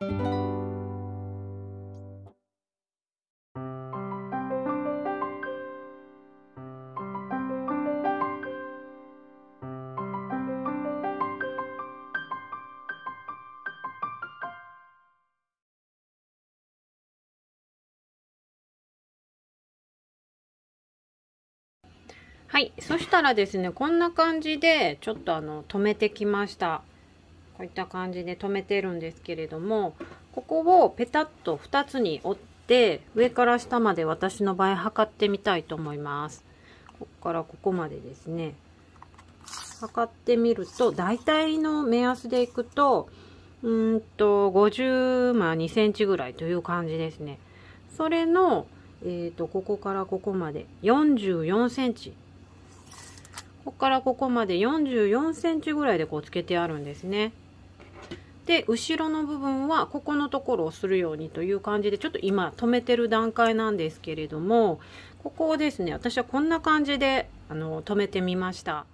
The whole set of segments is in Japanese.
はいそしたらですねこんな感じでちょっとあの止めてきました。こういった感じで留めてるんですけれどもここをペタッと2つに折って上から下まで私の場合測ってみたいと思いますここからここまでですね測ってみると大体の目安でいくとうんと50、まあ、2センチぐらいという感じですねそれの、えーと、とここからここまで44センチここからここまで44センチぐらいでこうつけてあるんですね。で後ろの部分はここのところをするようにという感じでちょっと今止めてる段階なんですけれどもここをですね私はこんな感じであの止めてみました。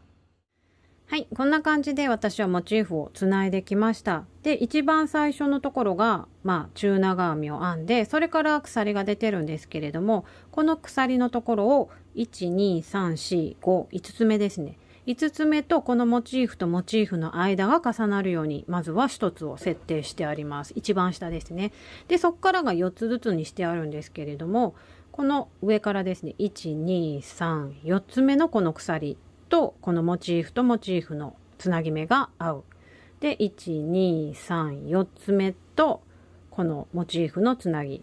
はい、こんな感じで私はモチーフをつないできました。で、一番最初のところが、まあ、中長編みを編んで、それから鎖が出てるんですけれども、この鎖のところを、1、2、3、4、5、5つ目ですね。5つ目とこのモチーフとモチーフの間が重なるようにまずは1つを設定してあります一番下ですねでそこからが4つずつにしてあるんですけれどもこの上からですね1234つ目のこの鎖とこのモチーフとモチーフのつなぎ目が合うで1234つ目とこのモチーフのつなぎ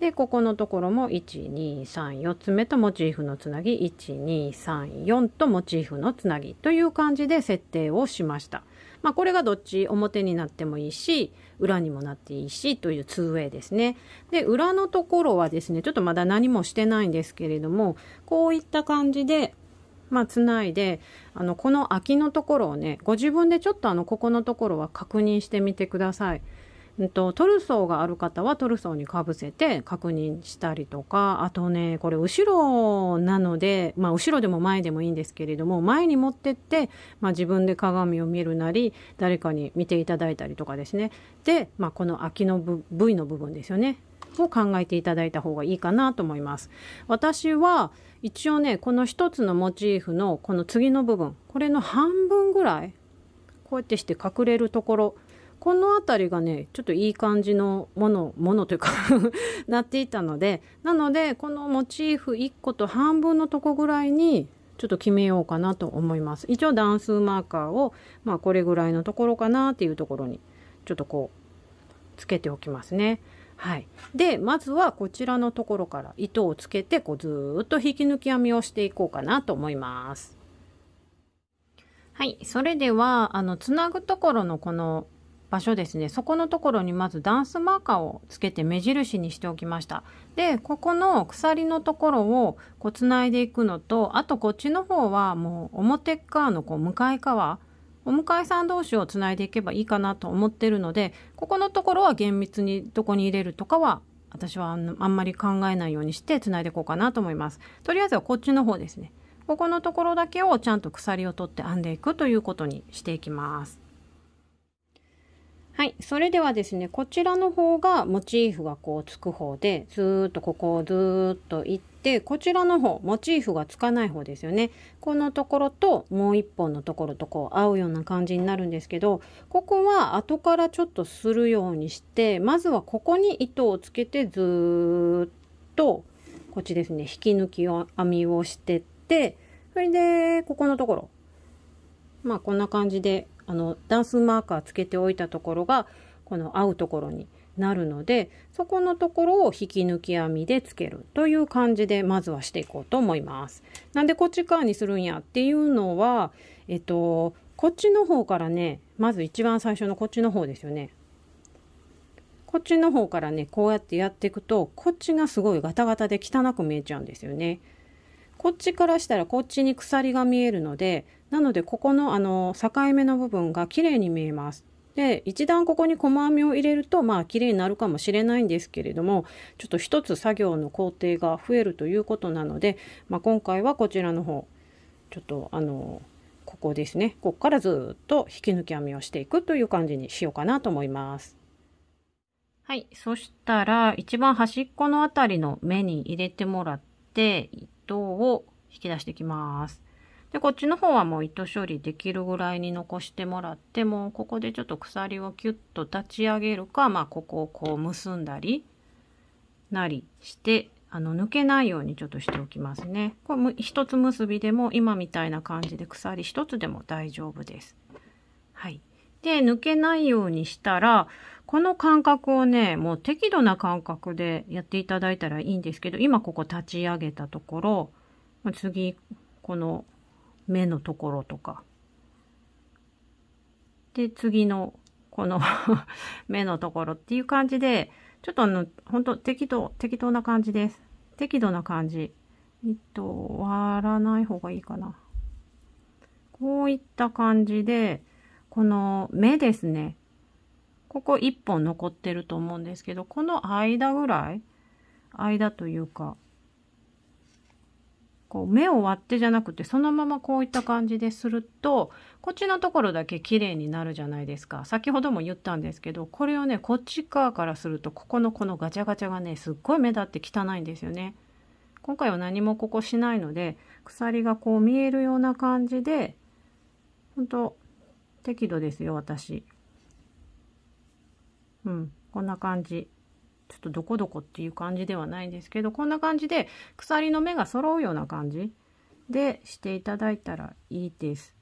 でここのところも1234つ目とモチーフのつなぎ1234とモチーフのつなぎという感じで設定をしました。まあ、これがどっち表になってもいいし裏にもなっていいしという 2way ですね。で裏のところはですねちょっとまだ何もしてないんですけれどもこういった感じでまあ、つないであのこの空きのところをねご自分でちょっとあのここのところは確認してみてください。うんと、トルソーがある方はトルソーにかぶせて確認したりとかあとねこれ後ろなので、まあ、後ろでも前でもいいんですけれども前に持ってって、まあ、自分で鏡を見るなり誰かに見ていただいたりとかですねで、まあ、この空きの部位の部分ですよねを考えていただいた方がいいかなと思います。私は一応ねこの1つのモチーフのこの次の部分これの半分ぐらいこうやってして隠れるところこの辺りがねちょっといい感じのものものというか なっていたのでなのでこのモチーフ1個と半分のとこぐらいにちょっと決めようかなと思います一応段数マーカーを、まあ、これぐらいのところかなっていうところにちょっとこうつけておきますねはい、でまずはこちらのところから糸をつけてこうずっと引き抜き編みをしていこうかなと思います。はい、それではあのつなぐところのこの場所ですねそこのところにまずンスマーカーをつけて目印にしておきましたでここの鎖のところをこうつないでいくのとあとこっちの方はもう表側のこう向かい側お向かいさん同士をつないでいけばいいかなと思ってるのでここのところは厳密にどこに入れるとかは私はあんまり考えないようにしてつないでいこうかなと思いますとりあえずはこっちの方ですねここのところだけをちゃんと鎖を取って編んでいくということにしていきますはい。それではですね、こちらの方がモチーフがこうつく方で、ずーっとここをずーっと行って、こちらの方、モチーフがつかない方ですよね。このところともう一本のところとこう合うような感じになるんですけど、ここは後からちょっとするようにして、まずはここに糸をつけてずーっと、こっちですね、引き抜きを編みをしてって、それで、ここのところ。まあこんな感じであのダンスマーカーつけておいたところがこの合うところになるのでそこのところを引き抜き編みでつけるという感じでまずはしていこうと思います。なんでこっち側にするんやっていうのはえっとこっちの方からねまず一番最初のこっちの方ですよね。こっちの方からねこうやってやっていくとこっちがすごいガタガタで汚く見えちゃうんですよね。こっちからしたらこっちに鎖が見えるのでなのでここのあの境目の部分が綺麗に見えます。で一段ここに細編みを入れるとまあ綺麗になるかもしれないんですけれどもちょっと一つ作業の工程が増えるということなので、まあ、今回はこちらの方ちょっとあのここですねこっからずっと引き抜き編みをしていくという感じにしようかなと思います。はいそしたら一番端っこの辺りの目に入れてもらって糸を引き出していきます。で、こっちの方はもう糸処理できるぐらいに残してもらって、もうここでちょっと鎖をキュッと立ち上げるか、まあ、ここをこう結んだり、なりして、あの、抜けないようにちょっとしておきますね。これ、一つ結びでも今みたいな感じで鎖一つでも大丈夫です。はい。で、抜けないようにしたら、この感覚をね、もう適度な感覚でやっていただいたらいいんですけど、今ここ立ち上げたところ、次、この目のところとか。で、次のこの 目のところっていう感じで、ちょっとあの、本当適当、適当な感じです。適度な感じ。えっと、割らない方がいいかな。こういった感じで、この目ですね。ここ1本残ってると思うんですけど、この間ぐらい間というか、こう目を割ってじゃなくてそのままこういった感じでするとこっちのところだけ綺麗になるじゃないですか先ほども言ったんですけどこれをねこっち側からするとここのこのガチャガチャがねすっごい目立って汚いんですよね今回は何もここしないので鎖がこう見えるような感じで本当適度ですよ私うん、こんな感じ。ちょっとどこどこっていう感じではないんですけど、こんな感じで鎖の目が揃うような感じでしていただいたらいいです。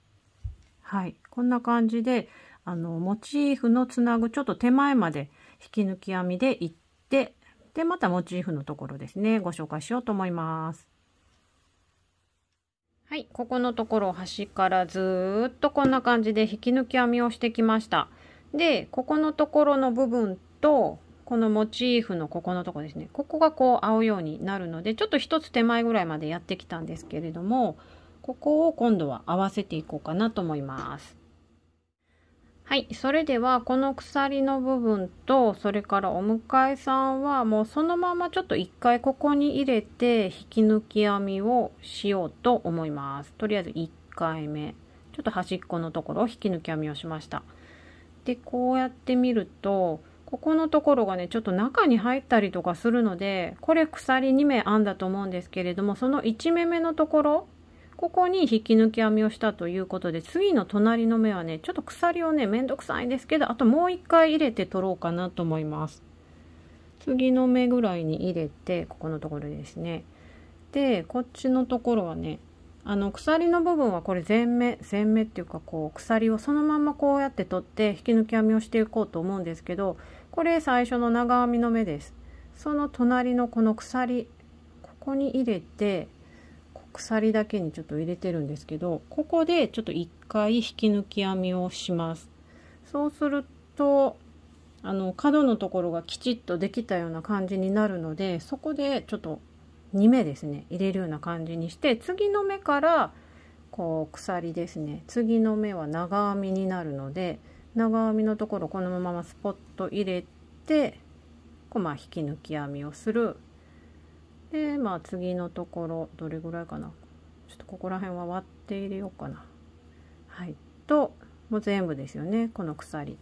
はい。こんな感じで、あの、モチーフのつなぐちょっと手前まで引き抜き編みでいって、で、またモチーフのところですね、ご紹介しようと思います。はい、ここのところ端からずっとこんな感じで引き抜き編みをしてきました。でここのところの部分とこのモチーフのここのとこですねここがこう合うようになるのでちょっと1つ手前ぐらいまでやってきたんですけれどもここを今度は合わせていこうかなと思います。はい、それではこの鎖の部分とそれからお迎えさんはもうそのままちょっと一回ここに入れて引き抜き編みをしようと思います。とりあえず1回目ちょっと端っこのところを引き抜き編みをしました。でこうやって見るとここのところがねちょっと中に入ったりとかするのでこれ鎖2目編んだと思うんですけれどもその1目目のところここに引き抜き編みをしたということで次の隣の目はねちょっと鎖をねめんどくさいんですけどあともう一回入れて取ろうかなと思います次の目ぐらいに入れてここのところですねでこっちのところはねあの鎖の部分はこれ全目全目っていうかこう鎖をそのままこうやって取って引き抜き編みをしていこうと思うんですけどこれ最初の長編みの目ですその隣のこの鎖ここに入れて鎖だけにちょっと入れてるんですけどここでちょっと1回引き抜き編みをしますそうするとあの角のところがきちっとできたような感じになるのでそこでちょっと2目ですね入れるような感じにして次の目からこう鎖ですね次の目は長編みになるので長編みのところこのままスポッと入れてこうまあ引き抜き編みをするでまあ次のところどれぐらいかなちょっとここら辺は割って入れようかなはいともう全部ですよねこの鎖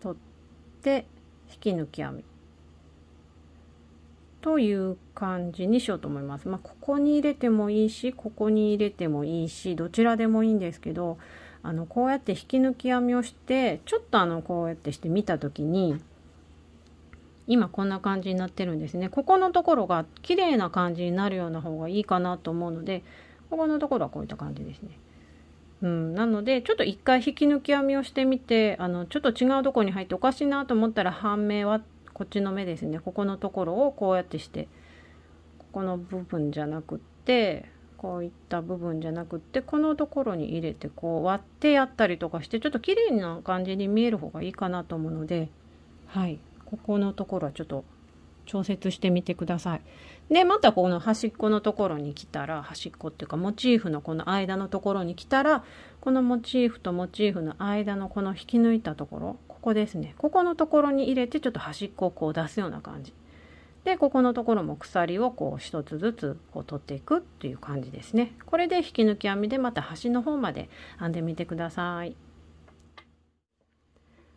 取って引き抜き編みという感じにしようと思います。まあ、ここに入れてもいいしここに入れてもいいしどちらでもいいんですけどあのこうやって引き抜き編みをしてちょっとあのこうやってして見た時に今こんな感じになってるんですね。ここのところが綺麗な感じになるような方がいいかなと思うのでここのところはこういった感じですね。うん、なのでちょっと一回引き抜き編みをしてみてあのちょっと違うとこに入っておかしいなと思ったら半目割って。こっちの目ですねここのところをこうやってしてここの部分じゃなくってこういった部分じゃなくってこのところに入れてこう割ってやったりとかしてちょっと綺麗な感じに見える方がいいかなと思うのではいここのところはちょっと調節してみてください。でまたこの端っこのところに来たら端っこっていうかモチーフのこの間のところに来たらこのモチーフとモチーフの間のこの引き抜いたところここですねここのところに入れてちょっと端っこをこう出すような感じでここのところも鎖をこう一つずつこう取っていくっていう感じですねこれで引き抜き編みでまた端の方まで編んでみてください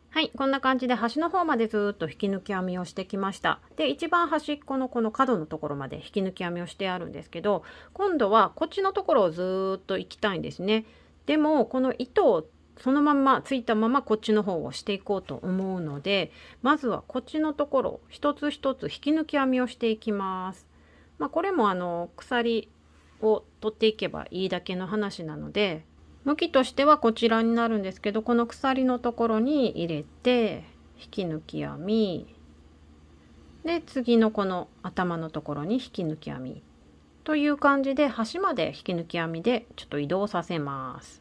はいこんな感じで端の方までずっと引き抜き編みをしてきましたで一番端っこのこの角のところまで引き抜き編みをしてあるんですけど今度はこっちのところをずっと行きたいんですねでもこの糸そのままついたままこっちの方をしていこうと思うのでまずはこっちのところ一つ一つ引き抜き編みをしていきます。まあ、これもあの鎖を取っていけばいいだけの話なので向きとしてはこちらになるんですけどこの鎖のところに入れて引き抜き編みで次のこの頭のところに引き抜き編みという感じで端まで引き抜き編みでちょっと移動させます。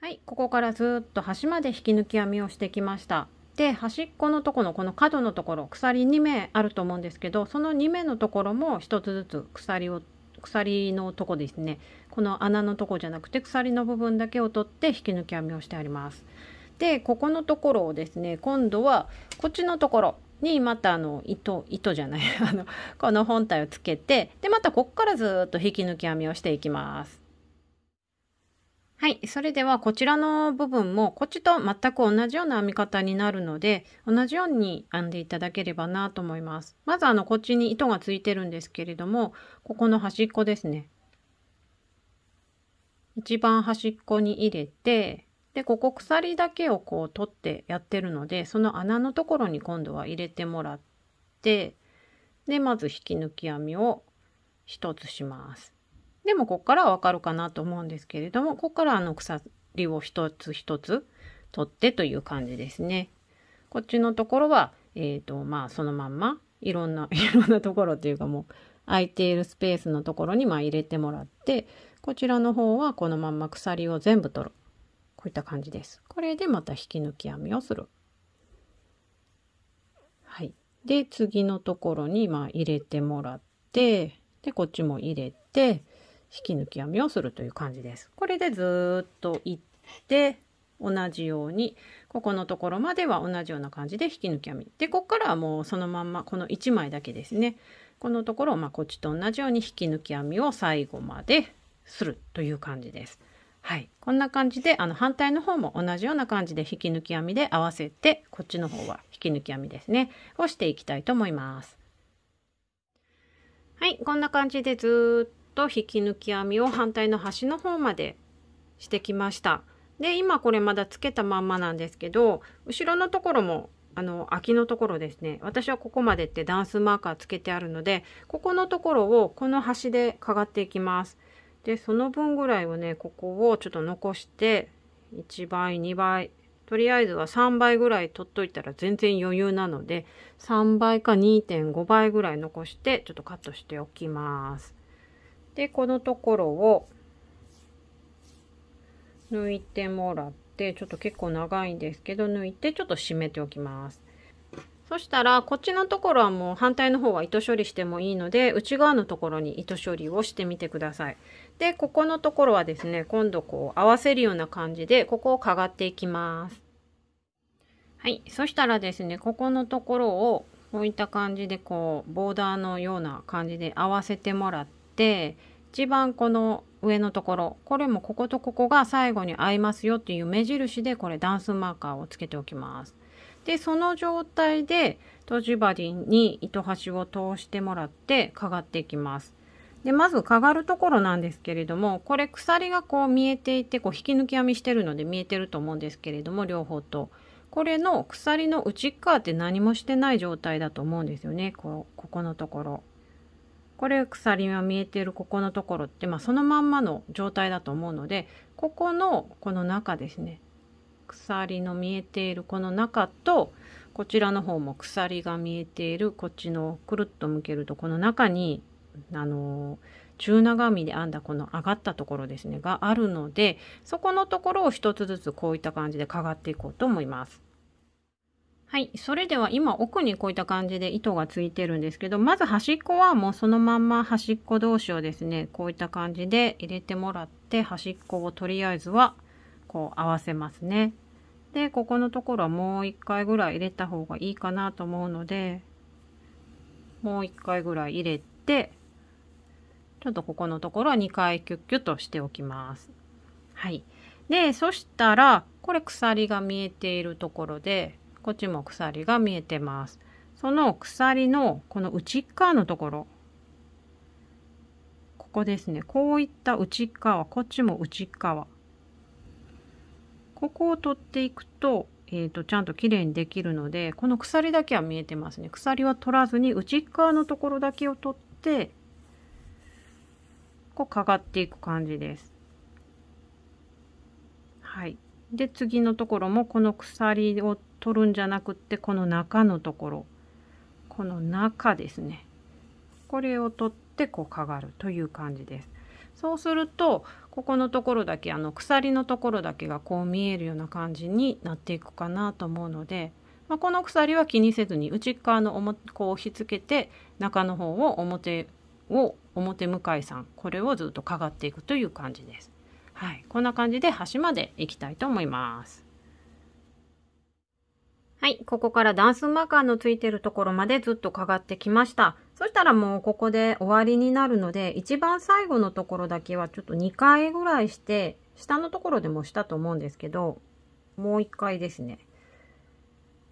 はい、ここからずっと端まで引き抜き編みをしてきました。で端っこのとこのこの角のところ鎖2目あると思うんですけどその2目のところも1つずつ鎖を鎖のとこですねこの穴のとこじゃなくて鎖の部分だけを取って引き抜き編みをしてあります。でここのところをですね今度はこっちのところにまたあの糸糸じゃない あのこの本体をつけてでまたこっからずっと引き抜き編みをしていきます。はい。それではこちらの部分もこっちと全く同じような編み方になるので、同じように編んでいただければなと思います。まずあの、こっちに糸がついてるんですけれども、ここの端っこですね。一番端っこに入れて、で、ここ鎖だけをこう取ってやってるので、その穴のところに今度は入れてもらって、で、まず引き抜き編みを1つします。でもここからはわかるかなと思うんですけれども、ここからあの鎖を一つ一つ取ってという感じですね。こっちのところは、えっ、ー、と、まあそのまんま、いろんな、いろんなところというかもう、空いているスペースのところにまあ入れてもらって、こちらの方はこのまんま鎖を全部取る。こういった感じです。これでまた引き抜き編みをする。はい。で、次のところにまあ入れてもらって、で、こっちも入れて、引き抜き編みをするという感じです。これでずっと行って同じようにここのところまでは同じような感じで引き抜き編みでこっからはもうそのまんまこの1枚だけですねこのところをまこっちと同じように引き抜き編みを最後までするという感じです。はい、こんな感じであの反対の方も同じような感じで引き抜き編みで合わせてこっちの方は引き抜き編みですねをしていきたいと思います。はい、こんな感じでずっと引き抜き編みを反対の端の方までしてきました。で今これまだつけたまんまなんですけど後ろのところもあの空きのところですね私はここまでってダンスマーカーつけてあるのでここのところをこの端でかがっていきます。でその分ぐらいをねここをちょっと残して1倍2倍とりあえずは3倍ぐらい取っといたら全然余裕なので3倍か2.5倍ぐらい残してちょっとカットしておきます。でこのところを抜いてもらってちょっと結構長いんですけど抜いてちょっと締めておきますそしたらこっちのところはもう反対の方は糸処理してもいいので内側のところに糸処理をしてみてくださいでここのところはですね今度こう合わせるような感じでここをかがっていきますはいそしたらですねここのところをこういった感じでこうボーダーのような感じで合わせてもらって一番この上のところこれもこことここが最後に合いますよっていう目印でこれダンスマーカーをつけておきます。でその状態でトじ針に糸端を通してもらってかがっていきます。でまずかがるところなんですけれどもこれ鎖がこう見えていてこう引き抜き編みしてるので見えてると思うんですけれども両方と。これの鎖の内側って何もしてない状態だと思うんですよねこここのところ。これ鎖が見えているここのところって、まあ、そのまんまの状態だと思うのでここのこの中ですね鎖の見えているこの中とこちらの方も鎖が見えているこっちのくるっと向けるとこの中にあの中長編みで編んだこの上がったところですねがあるのでそこのところを一つずつこういった感じでかがっていこうと思います。はい。それでは今奥にこういった感じで糸がついてるんですけど、まず端っこはもうそのまんま端っこ同士をですね、こういった感じで入れてもらって、端っこをとりあえずはこう合わせますね。で、ここのところはもう一回ぐらい入れた方がいいかなと思うので、もう一回ぐらい入れて、ちょっとここのところは2回キュッキュッとしておきます。はい。で、そしたら、これ鎖が見えているところで、こっちも鎖が見えてますその鎖のこの内側のところここですねこういった内側こっちも内側ここを取っていくと,、えーと、ちゃんときれいにできるのでこの鎖だけは見えてますね鎖は取らずに内側のところだけを取ってこうかかっていく感じです。はい、で次のところもこの鎖を取るんじゃなくってこの中のところこの中ですねこれを取ってこうかがるという感じですそうするとここのところだけあの鎖のところだけがこう見えるような感じになっていくかなと思うので、まあ、この鎖は気にせずに内側の表こう押し付けて中の方を表を表向かいさんこれをずっとかがっていくという感じです。はい、こんな感じで端までいきたいと思います。はい、ここからダンスマーカーのついてるところまでずっとかがってきました。そしたらもうここで終わりになるので、一番最後のところだけはちょっと2回ぐらいして、下のところでもしたと思うんですけど、もう1回ですね。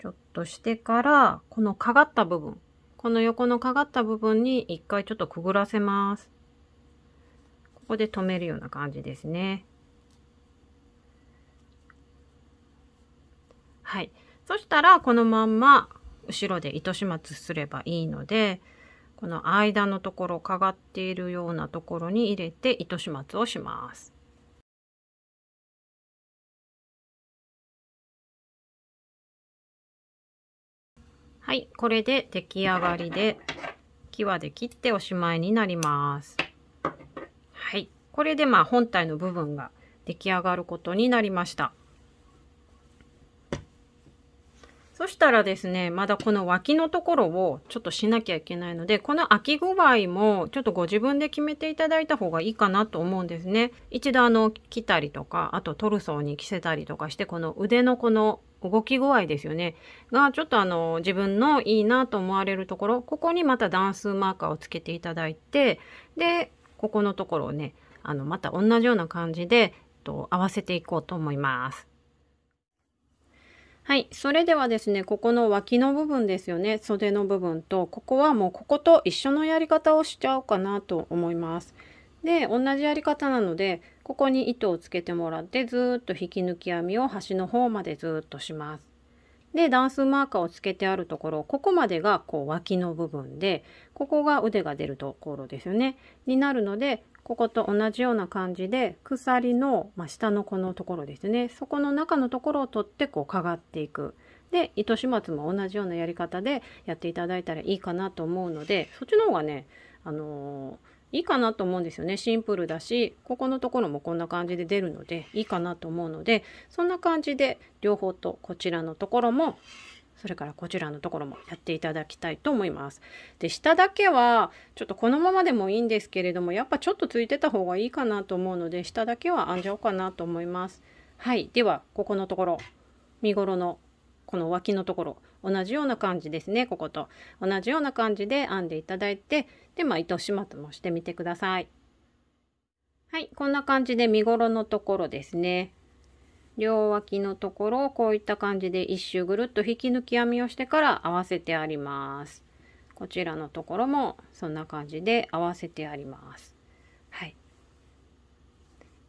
ちょっとしてから、このかがった部分、この横のかがった部分に1回ちょっとくぐらせます。ここで止めるような感じですね。はい。そしたらこのまんま後ろで糸始末すればいいのでこの間のところかがっているようなところに入れて糸始末をします。はい、これで出来上がりできわで切っておしまいになります。はい、これでまあ本体の部分が出来上がることになりました。そしたらですね、まだこの脇のところをちょっとしなきゃいけないので、この空き具合もちょっとご自分で決めていただいた方がいいかなと思うんですね。一度あの、着たりとか、あとトルソーに着せたりとかして、この腕のこの動き具合ですよね。が、ちょっとあの、自分のいいなと思われるところ、ここにまた段数マーカーをつけていただいて、で、ここのところをね、あの、また同じような感じで、と合わせていこうと思います。はい。それではですね、ここの脇の部分ですよね。袖の部分と、ここはもうここと一緒のやり方をしちゃおうかなと思います。で、同じやり方なので、ここに糸をつけてもらって、ずっと引き抜き編みを端の方までずっとします。で、段数マーカーをつけてあるところ、ここまでがこう脇の部分で、ここが腕が出るところですよね。になるので、ここと同じような感じで鎖の、まあ、下のこのところですねそこの中のところを取ってこうかがっていくで糸始末も同じようなやり方でやっていただいたらいいかなと思うのでそっちの方がね、あのー、いいかなと思うんですよねシンプルだしここのところもこんな感じで出るのでいいかなと思うのでそんな感じで両方とこちらのところもそれからこちらのところもやっていただきたいと思います。で、下だけはちょっとこのままでもいいんですけれども、やっぱちょっとついてた方がいいかなと思うので、下だけは編んじゃおうかなと思います。はい。では、ここのところ、見頃のこの脇のところ、同じような感じですね、ここと。同じような感じで編んでいただいて、で、まあ、糸始末もしてみてください。はい、こんな感じで見頃のところですね。両脇のところをこういった感じで1周ぐるっと引き抜き編みをしてから合わせてありますこちらのところもそんな感じで合わせてありますはい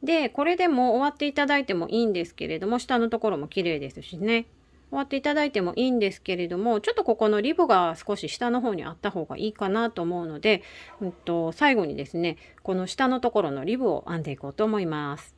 でこれでも終わっていただいてもいいんですけれども下のところも綺麗ですしね終わっていただいてもいいんですけれどもちょっとここのリブが少し下の方にあった方がいいかなと思うので、うん、と最後にですねこの下のところのリブを編んでいこうと思います。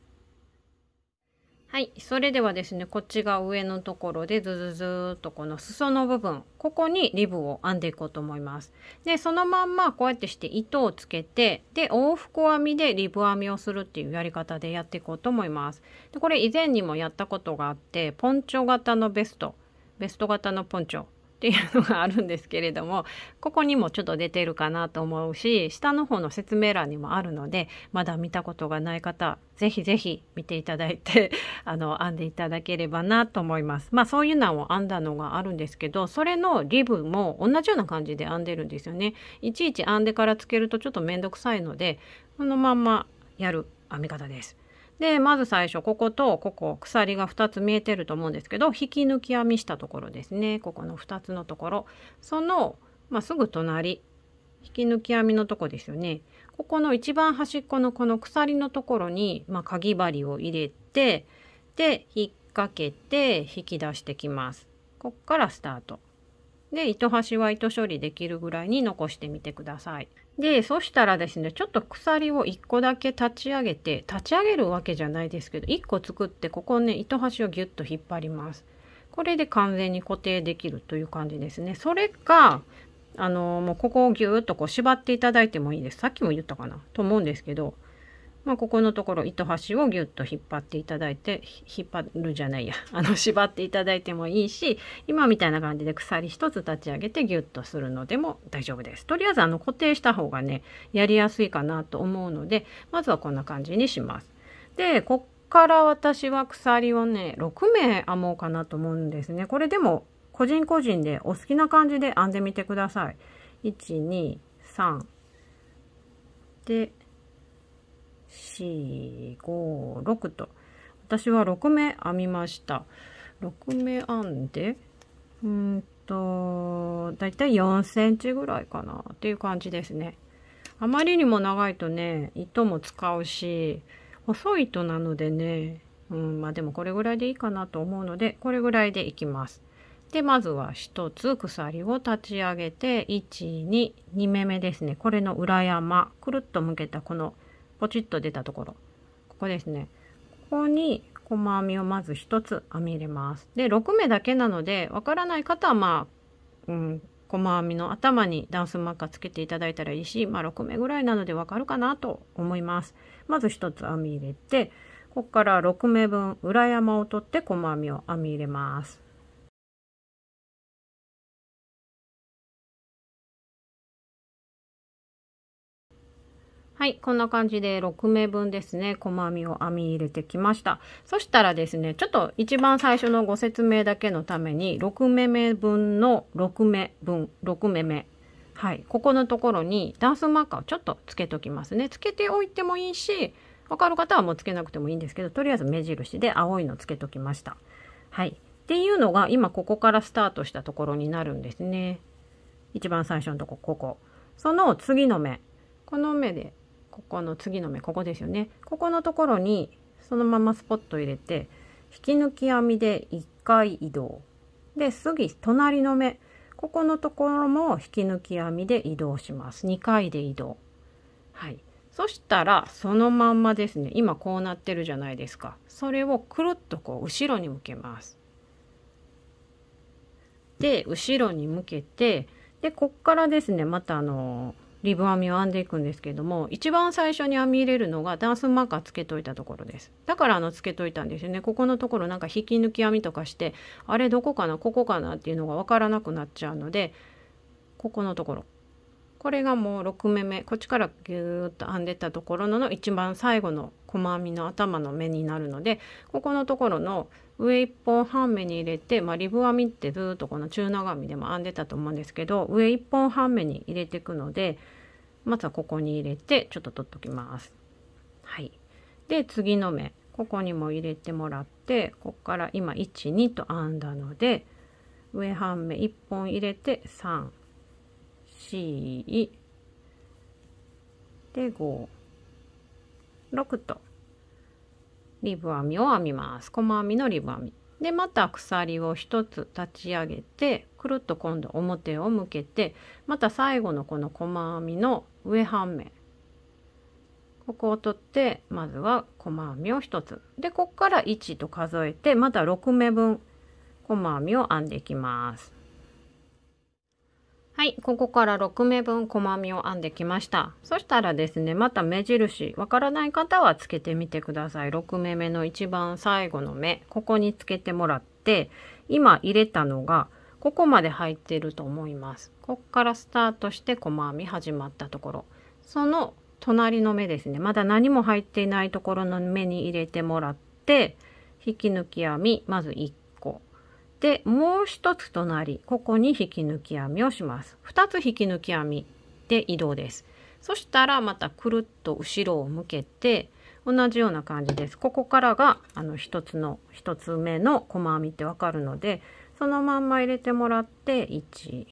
はいそれではですねこっちが上のところでズズズーっとこの裾の部分ここにリブを編んでいこうと思いますでそのまんまこうやってして糸をつけてで往復編みでリブ編みをするっていうやり方でやっていこうと思いますでこれ以前にもやったことがあってポンチョ型のベストベスト型のポンチョっていうのがあるんですけれどもここにもちょっと出てるかなと思うし下の方の説明欄にもあるのでまだ見たことがない方ぜひぜひ見ていただいて あの編んでいただければなと思います。まあそういうのを編んだのがあるんですけどそれのリブも同じような感じで編んでるんですよね。いちいち編んでからつけるとちょっと面倒くさいのでこのまんまやる編み方です。でまず最初こことここ鎖が2つ見えてると思うんですけど引き抜き編みしたところですねここの2つのところその、まあ、すぐ隣引き抜き編みのとこですよねここの一番端っこのこの鎖のところに、まあ、かぎ針を入れてで引っ掛けて引き出してきます。こっからスタート。で糸端は糸処理できるぐらいに残してみてください。でそしたらですねちょっと鎖を1個だけ立ち上げて立ち上げるわけじゃないですけど1個作ってここね糸端をギュッと引っ張ります。これで完全に固定できるという感じですね。それかあのもうここをギュッとこう縛っていただいてもいいです。さっきも言ったかなと思うんですけどまあ、ここのところ糸端をギュッと引っ張っていただいて引っ張るじゃないや あの縛っていただいてもいいし今みたいな感じで鎖1つ立ち上げてギュッとするのでも大丈夫ですとりあえずあの固定した方がねやりやすいかなと思うのでまずはこんな感じにしますでこっから私は鎖をね6目編もうかなと思うんですねこれでも個人個人でお好きな感じで編んでみてください123で456と私は6目編みました6目編んでうんとだいたい4センチぐらいかなっていう感じですねあまりにも長いとね糸も使うし細い糸なのでねうんまあでもこれぐらいでいいかなと思うのでこれぐらいでいきますでまずは1つ鎖を立ち上げて122目目ですねこれの裏山くるっと向けたこのポチッと出たところここですねここに細編みをまず1つ編み入れますで6目だけなのでわからない方はまあ、うん、細編みの頭にダンスマーカーつけていただいたらいいし、まあ、6目ぐらいなのでわかるかなと思いますまず1つ編み入れてここから6目分裏山を取って細編みを編み入れますはい、こんな感じで6目分ですね、細編みを編み入れてきました。そしたらですね、ちょっと一番最初のご説明だけのために、6目目分の6目分、6目目。はい、ここのところにダンスマーカーをちょっとつけときますね。つけておいてもいいし、わかる方はもうつけなくてもいいんですけど、とりあえず目印で青いのつけときました。はい。っていうのが今ここからスタートしたところになるんですね。一番最初のとこ、ここ。その次の目。この目でここの次の目ここですよねここのところにそのままスポット入れて引き抜き編みで1回移動で次隣の目ここのところも引き抜き編みで移動します2回で移動はいそしたらそのまんまですね今こうなってるじゃないですかそれをくるっとこう後ろに向けますで後ろに向けてでこっからですねまたあのーリブ編みを編んでいくんですけども一番最初に編み入れるのがダンスマーカーつけといたところですだからあのつけといたんですよねここのところなんか引き抜き編みとかしてあれどこかなここかなっていうのが分からなくなっちゃうのでここのところこれがもう6目目こっちからギューッと編んでたところの一番最後の細編みの頭の目になるのでここのところの上1本半目に入れて、まあ、リブ編みってずっとこの中長編みでも編んでたと思うんですけど上1本半目に入れていくのでまずはここに入れてちょっと取っときます。はい、で次の目ここにも入れてもらってここから今12と編んだので上半目1本入れて3 4で56とリブ編みを編みます細編みのリブ編みでまた鎖を1つ立ち上げてくるっと今度表を向けてまた最後のこの細編みの上半目。ここを取ってまずは細編みを1つでここから1と数えてまた6目分細編みを編んでいきます。はい、ここから6目分細編みを編んできました。そしたらですね、また目印、わからない方はつけてみてください。6目目の一番最後の目、ここにつけてもらって、今入れたのが、ここまで入ってると思います。こっからスタートして細編み始まったところ。その隣の目ですね。まだ何も入っていないところの目に入れてもらって、引き抜き編み、まず1でもう一つ隣ここに引き抜き編みをします2つ引き抜き編みで移動ですそしたらまたくるっと後ろを向けて同じような感じですここからがあの1つの1つ目の細編みってわかるのでそのまんま入れてもらって1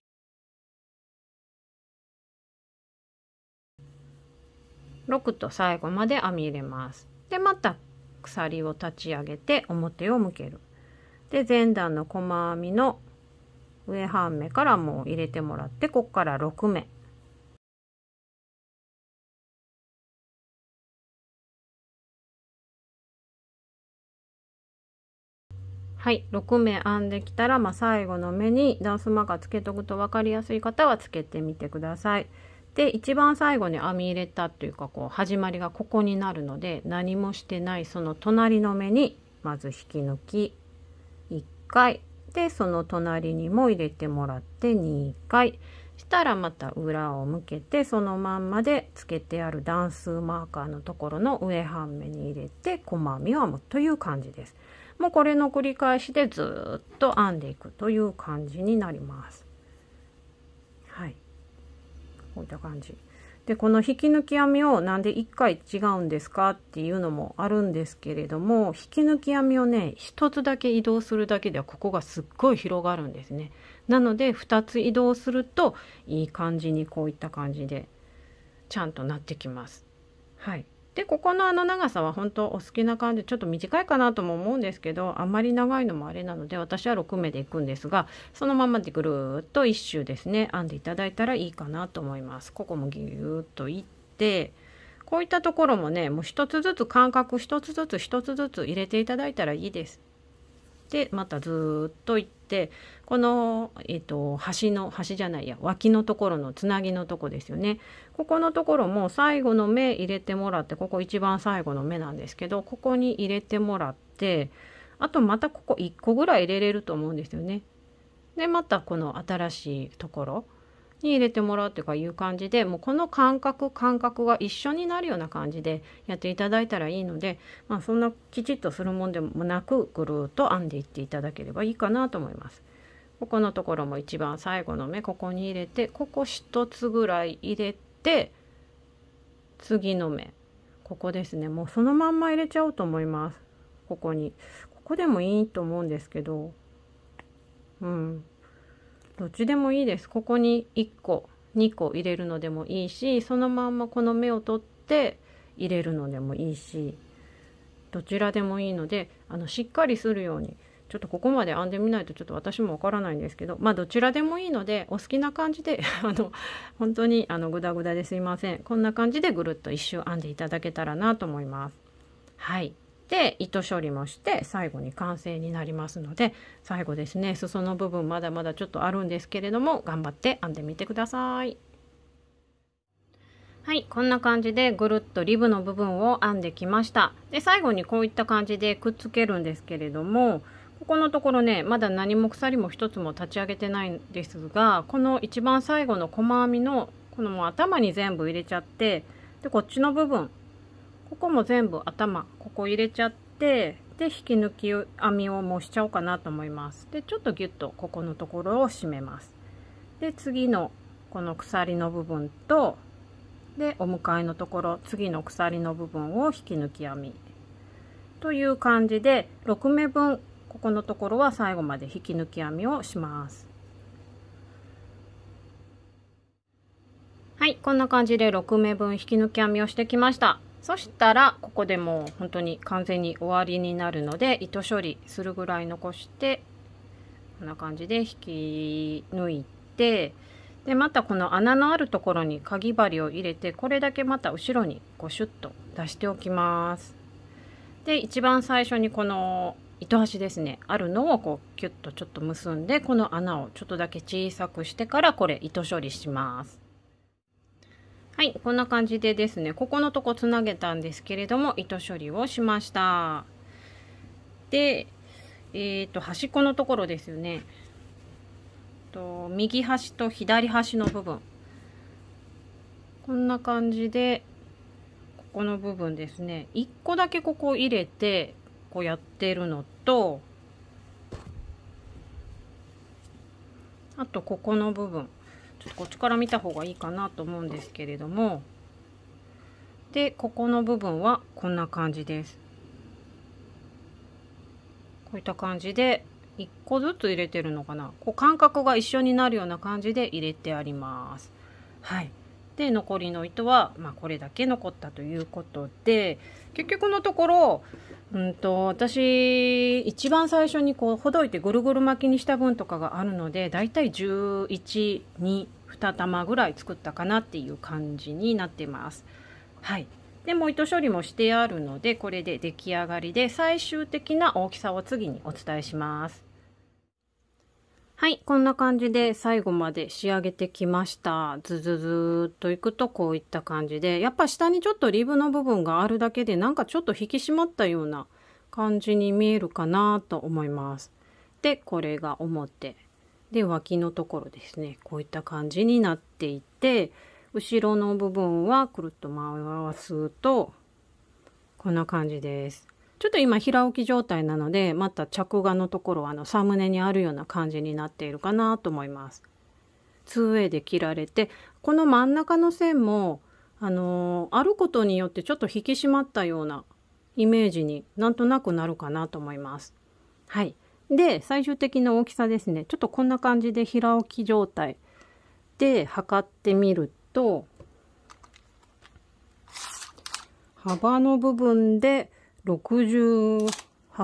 と最後まで編み入れますでまた鎖を立ち上げて表を向けるで前段の細編みの上半目からもう入れてもらってここから6目はい6目編んできたら、まあ、最後の目にダンスマーカーつけとくと分かりやすい方はつけてみてください。で一番最後に編み入れたというかこう始まりがここになるので何もしてないその隣の目にまず引き抜き1回でその隣にも入れてもらって2回したらまた裏を向けてそのまんまでつけてある段数マーカーのところの上半目に入れて細編みを編むという感じです。もうこれの繰り返しでずっと編んでいくという感じになります。はい。こういった感じ。でこの引き抜き編みをなんで1回違うんですかっていうのもあるんですけれども引き抜き編みをね1つだけ移動するだけではここがすっごい広がるんですね。なので2つ移動するといい感じにこういった感じでちゃんとなってきます。はいでここのあの長さは本当お好きな感じちょっと短いかなとも思うんですけどあまり長いのもあれなので私は6目でいくんですがそのままでぐるっと1周ですね編んでいただいたらいいかなと思います。ここもぎゅーっといってこういったところもねもう一つずつ間隔一つずつ一つずつ入れていただいたらいいです。でまたずっと行ってこの、えーと、と橋の橋じゃないや脇のところのつなぎのとこですよねここのところも最後の目入れてもらってここ一番最後の目なんですけどここに入れてもらってあとまたここ1個ぐらい入れれると思うんですよね。でまたこの新しいところに入れてもらうっていうかいう感じでもうこの感覚感覚が一緒になるような感じでやっていただいたらいいので、まあ、そんなきちっとするもんでもなくぐるっと編んでいっていただければいいかなと思います。ここのところも一番最後の目ここに入れてここ1つぐらい入れて次の目ここですねもうそのまんま入れちゃおうと思いますここにここでもいいと思うんですけどうんどっちでもいいですここに1個2個入れるのでもいいしそのまんまこの目を取って入れるのでもいいしどちらでもいいのであのしっかりするようにちょっとここまで編んでみないとちょっと私もわからないんですけどまあどちらでもいいのでお好きな感じで あの本当にあのグダグダですいませんこんな感じでぐるっと一周編んでいただけたらなと思います。はいて糸処理もして最後に完成になりますので最後ですね裾の部分まだまだちょっとあるんですけれども頑張って編んでみてください。はい、こんな感じでぐるっとリブの部分を編んできました。で、最後にこういった感じでくっつけるんですけれども、ここのところね、まだ何も鎖も一つも立ち上げてないんですが、この一番最後の細編みの、このもう頭に全部入れちゃって、で、こっちの部分、ここも全部頭ここ入れちゃってで引き抜き編みをもうしちゃおうかなと思いますでちょっとギュッとここのところを締めますで次のこの鎖の部分とでお迎えのところ次の鎖の部分を引き抜き編みという感じで6目分ここのところは最後まで引き抜き編みをしますはいこんな感じで6目分引き抜き編みをしてきましたそしたらここでもう本当に完全に終わりになるので糸処理するぐらい残してこんな感じで引き抜いてでまたこの穴のあるところにかぎ針を入れてこれだけまた後ろにこうシュッと出しておきます。で一番最初にこの糸端ですねあるのをこうキュッとちょっと結んでこの穴をちょっとだけ小さくしてからこれ糸処理します。はいこんな感じでですねここのとこつなげたんですけれども糸処理をしましたでえっ、ー、と端っこのところですよねと右端と左端の部分こんな感じでここの部分ですね1個だけここ入れてこうやってるのとあとここの部分こっちから見た方がいいかなと思うんですけれどもでここの部分はこんな感じですこういった感じで1個ずつ入れてるのかなこう間隔が一緒になるような感じで入れてありますはいで残りの糸は、まあ、これだけ残ったということで結局のところうんと、私一番最初にこうほどいてぐるぐる巻きにした分とかがあるのでだいたい112玉ぐらい作ったかなっていう感じになってます。はいでもう糸処理もしてあるのでこれで出来上がりで最終的な大きさを次にお伝えします。はい、こんな感じで最後まで仕上げてきました。ズズズっといくとこういった感じで、やっぱ下にちょっとリブの部分があるだけで、なんかちょっと引き締まったような感じに見えるかなと思います。で、これが表。で、脇のところですね。こういった感じになっていて、後ろの部分はくるっと回すと、こんな感じです。ちょっと今平置き状態なのでまた着画のところあのサムネにあるような感じになっているかなと思います。2way で切られてこの真ん中の線もあのー、あることによってちょっと引き締まったようなイメージになんとなくなるかなと思います。はい。で、最終的な大きさですね。ちょっとこんな感じで平置き状態で測ってみると、幅の部分で68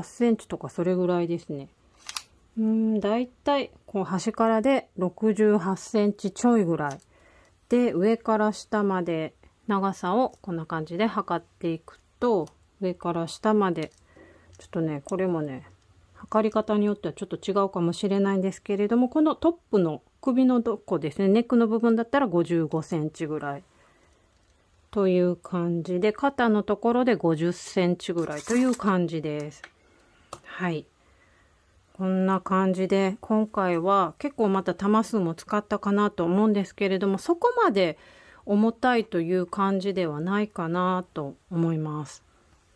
センチとかそれぐらいですね。うん、だいたいこう端からで68センチちょいぐらい。で、上から下まで長さをこんな感じで測っていくと、上から下まで、ちょっとね、これもね、測り方によってはちょっと違うかもしれないんですけれども、このトップの首のどこですね、ネックの部分だったら55センチぐらい。という感じで、肩のところで50ンチぐらいという感じです。はい。こんな感じで、今回は結構また玉数も使ったかなと思うんですけれども、そこまで重たいという感じではないかなと思います。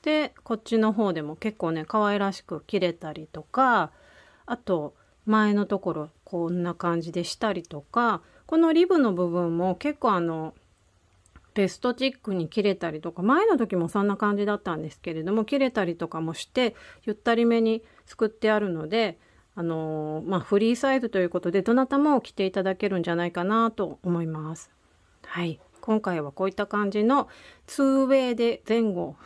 で、こっちの方でも結構ね、可愛らしく切れたりとか、あと、前のところこんな感じでしたりとか、このリブの部分も結構あの、ペストチックに切れたりとか前の時もそんな感じだったんですけれども切れたりとかもしてゆったりめに作ってあるのであのー、まあ、フリーサイズということでどなたも着ていただけるんじゃないかなと思います。はい今回はこういった感じのツーウェイで前後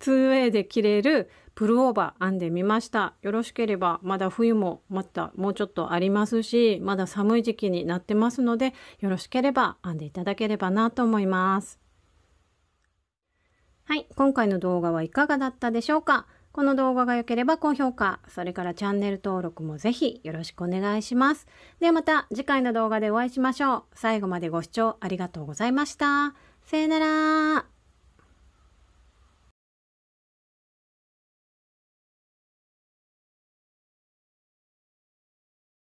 2way で着れるプルオーバー編んでみました。よろしければまだ冬もまたもうちょっとありますし、まだ寒い時期になってますので、よろしければ編んでいただければなと思います。はい、今回の動画はいかがだったでしょうかこの動画が良ければ高評価、それからチャンネル登録もぜひよろしくお願いします。ではまた次回の動画でお会いしましょう。最後までご視聴ありがとうございました。さよなら